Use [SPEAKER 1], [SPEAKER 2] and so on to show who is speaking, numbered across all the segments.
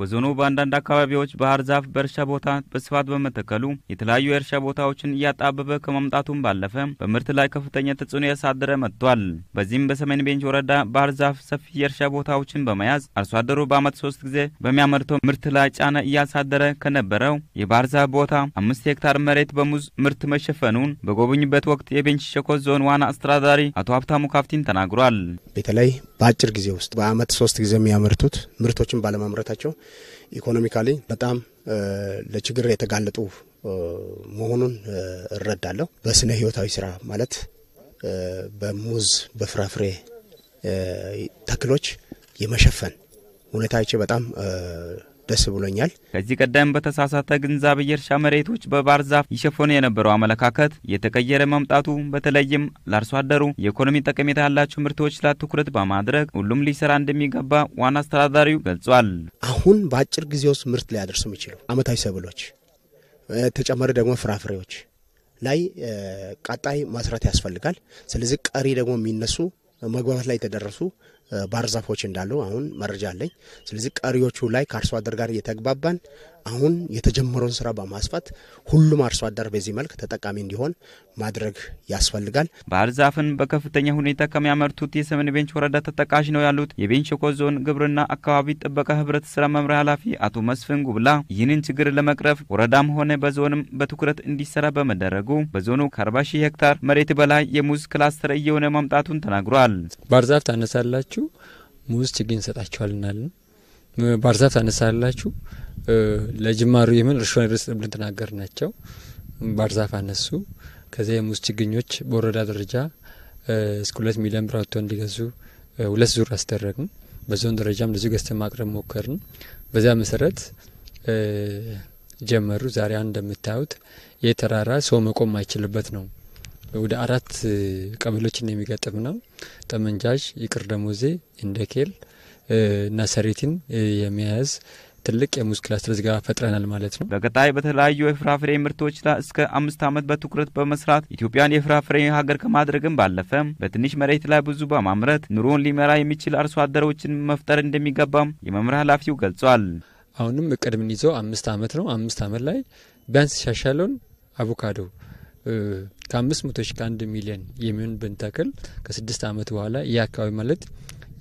[SPEAKER 1] በዞኑ በአንዳንድ አካባቢዎች ባህር ዛፍ በእርሻ ቦታ በስፋት በመተከሉ የተለያዩ የእርሻ ቦታዎችን እያጣበበ ከማምጣቱም ባለፈ በምርት ላይ ከፍተኛ ተጽዕኖ ያሳደረ መጥቷል። በዚህም በሰሜን ቤንች ወረዳ ባህር ዛፍ ሰፊ የእርሻ ቦታዎችን በመያዝ አርሶ አደሩ በዓመት ሶስት ጊዜ በሚያመርተው ምርት ላይ ጫና እያሳደረ ከነበረው የባህር ዛፍ ቦታ አምስት ሄክታር መሬት በሙዝ ምርት መሸፈኑን በጎበኝበት ወቅት የቤንች ሸኮ ዞን ዋና አስተዳዳሪ አቶ ሀብታሙ ካፍቲን ተናግሯል።
[SPEAKER 2] በተለይ በአጭር ጊዜ ውስጥ በዓመት ሶስት ጊዜ የሚያመርቱት ምርቶችን ባለማምረታቸው ኢኮኖሚካሊ በጣም ለችግር የተጋለጡ መሆኑን እረዳለሁ። በስነ ህይወታዊ ስራ ማለት በሙዝ በፍራፍሬ ተክሎች የመሸፈን ሁኔታቸው በጣም ደስ ብሎኛል።
[SPEAKER 1] ከዚህ ቀደም በተሳሳተ ግንዛቤ የእርሻ መሬቶች በባህር ዛፍ ይሸፈኑ የነበረው አመለካከት የተቀየረ መምጣቱ በተለይም ለአርሶ አደሩ የኢኮኖሚ ጠቀሜታ ያላቸው ምርቶች ላይ ትኩረት በማድረግ ሁሉም ሊሰራ እንደሚገባ ዋና አስተዳዳሪው ገልጿል።
[SPEAKER 2] አሁን በአጭር ጊዜ ውስጥ ምርት ሊያደርሱ የሚችሉ አመታዊ ሰብሎች ተጨማሪ ደግሞ ፍራፍሬዎች ላይ ቀጣይ ማስራት ያስፈልጋል። ስለዚህ ቀሪ ደግሞ የሚነሱ መግባባት ላይ የተደረሱ ባህር ዛፎች እንዳሉ አሁን መረጃ አለኝ። ስለዚህ ቀሪዎቹ ላይ ከአርሶ አደር ጋር እየተግባባን አሁን የተጀመረውን ስራ በማስፋት ሁሉም አርሶ አደር በዚህ መልክ ተጠቃሚ እንዲሆን ማድረግ ያስፈልጋል።
[SPEAKER 1] ባህር ዛፍን በከፍተኛ ሁኔታ ከሚያመርቱት የሰሜን ቤንች ወረዳ ተጠቃሽ ነው ያሉት የቤንች ሸኮ ዞን ግብርና አካባቢ ጥበቃ ህብረት ስራ መምሪያ ኃላፊ አቶ መስፍን ጉብላ ይህንን ችግር ለመቅረፍ ወረዳም ሆነ በዞንም በትኩረት እንዲሰራ በመደረጉ በዞኑ ከ40 ሺህ ሄክታር መሬት በላይ የሙዝ ክላስተር እየሆነ
[SPEAKER 3] ማምጣቱን ተናግሯል። ባህር ዛፍ ታነሳላችሁ ካላችሁ ሙዝ፣ ችግኝ እንሰጣችኋል እናለን። ባርዛፍ ታነሳላችሁ። ለጅማሩ የምን እርሾ ድረስ ተናገር ናቸው። ባህር አነሱ። ከዚያ የሙዝ ችግኞች በወረዳ ደረጃ እስከ ሁለት ሚሊዮን ብር አውጥተው እንዲገዙ ሁለት ዙር አስደረግን። በዞን ደረጃም እንደዚሁ ገዝተን ማቅረብ ሞከርን። በዚያ መሰረት ጀመሩ። ዛሬ አንድ እንደምታዩት የተራራ ሰው መቆም አይችልበት ነው። ወደ አራት ቀበሎችን የሚገጥም ነው። ጠመንጃዥ፣ ይቅር ደሞዜ፣ እንደኬል እና ሰሬቲን የሚያያዝ ትልቅ የሙዝ ክላስተር ዝጋ ፈጥረናል ማለት ነው። በቀጣይ በተለያዩ የፍራፍሬ ምርቶች
[SPEAKER 1] ላይ እስከ አምስት ዓመት በትኩረት በመስራት ኢትዮጵያን የፍራፍሬ ሀገር ከማድረግም ባለፈ በትንሽ መሬት ላይ ብዙ በማምረት ኑሮን ሊመራ የሚችል አርሶ አደሮችን መፍጠር እንደሚገባም የመምሪያ
[SPEAKER 3] ኃላፊው ገልጿል። አሁንም እቅድ ምን ይዘው አምስት ዓመት ነው። አምስት ዓመት ላይ ቢያንስ ሻሻለውን አቮካዶ ከአምስት መቶ ሺ ከአንድ ሚሊዮን የሚሆን ብንተክል ከስድስት አመት በኋላ ይህ አካባቢ ማለት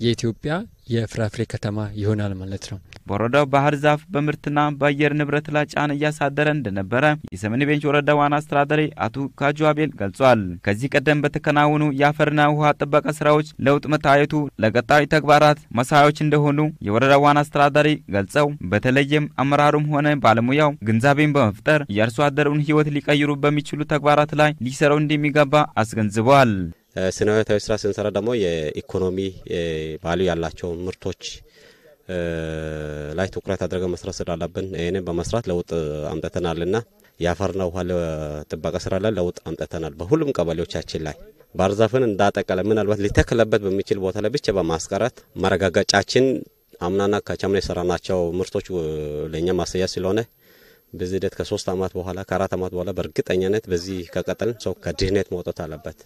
[SPEAKER 3] የኢትዮጵያ የፍራፍሬ ከተማ ይሆናል ማለት ነው።
[SPEAKER 1] በወረዳው ባህር ዛፍ በምርትና በአየር ንብረት ላይ ጫና እያሳደረ እንደነበረ የሰሜን ቤንች ወረዳ ዋና አስተዳዳሪ አቶ ካጁ አቤል ገልጿል። ከዚህ ቀደም በተከናወኑ የአፈርና ውሃ ጥበቃ ስራዎች ለውጥ መታየቱ ለቀጣዩ ተግባራት መሳያዎች እንደሆኑ የወረዳ ዋና አስተዳዳሪ ገልጸው በተለይም አመራሩም ሆነ ባለሙያው ግንዛቤን በመፍጠር የአርሶ አደሩን ሕይወት ሊቀይሩ በሚችሉ ተግባራት ላይ ሊሰራው እንደሚገባ አስገንዝበዋል። ስነ ህይወታዊ
[SPEAKER 4] ስራ ስንሰራ ደግሞ የኢኮኖሚ ቫሊዩ ያላቸው ምርቶች ላይ ትኩረት አድርገን መስራት ስላለብን ይህንን በመስራት ለውጥ አምጥተናልና የአፈርና ውሃ ጥበቃ ስራ ላይ ለውጥ አምጥተናል። በሁሉም ቀበሌዎቻችን ላይ ባርዛፍን እንዳጠቀለ ምናልባት ሊተክለበት በሚችል ቦታ ላይ ብቻ በማስቀረት መረጋገጫችን አምናና ከቻምና የሰራናቸው ምርቶች ለእኛ ማሳያ ስለሆነ በዚህ ሂደት ከሶስት ዓመት በኋላ ከአራት ዓመት በኋላ በእርግጠኛነት በዚህ ከቀጠልን ሰው ከድህነት መውጣት አለበት።